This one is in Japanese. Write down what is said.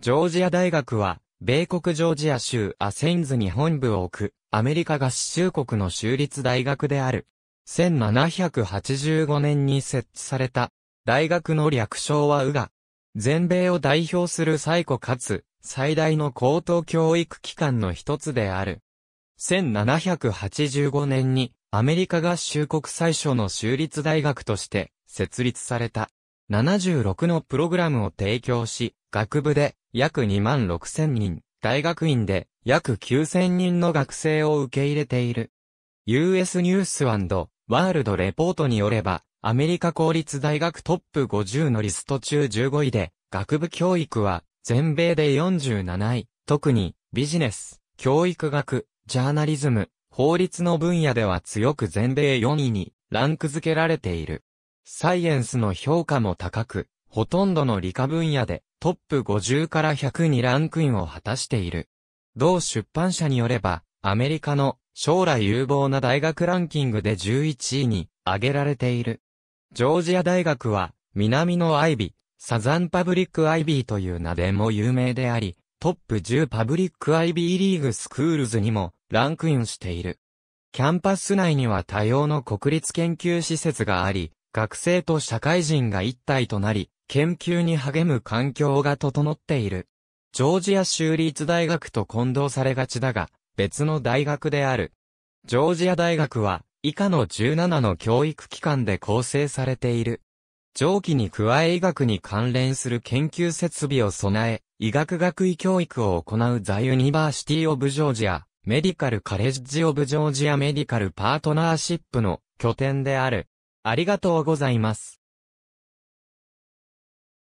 ジョージア大学は、米国ジョージア州アセインズに本部を置く、アメリカ合衆国の州立大学である。1785年に設置された、大学の略称はウガ。全米を代表する最古かつ、最大の高等教育機関の一つである。1785年に、アメリカ合衆国最初の州立大学として、設立された。76のプログラムを提供し、学部で、約2万6千人、大学院で約9千人の学生を受け入れている。US ニュースワールドレポートによれば、アメリカ公立大学トップ50のリスト中15位で、学部教育は全米で47位、特にビジネス、教育学、ジャーナリズム、法律の分野では強く全米4位にランク付けられている。サイエンスの評価も高く、ほとんどの理科分野でトップ50から100にランクインを果たしている。同出版社によれば、アメリカの将来有望な大学ランキングで11位に挙げられている。ジョージア大学は、南のアイビー、サザンパブリックアイビーという名でも有名であり、トップ10パブリックアイビーリーグスクールズにもランクインしている。キャンパス内には多様の国立研究施設があり、学生と社会人が一体となり、研究に励む環境が整っている。ジョージア州立大学と混同されがちだが、別の大学である。ジョージア大学は、以下の17の教育機関で構成されている。上記に加え医学に関連する研究設備を備え、医学学位教育を行うザ・ユニバーシティ・オブ・ジョージア、メディカル・カレッジ・オブ・ジョージア・メディカル・パートナーシップの拠点である。ありがとうございます。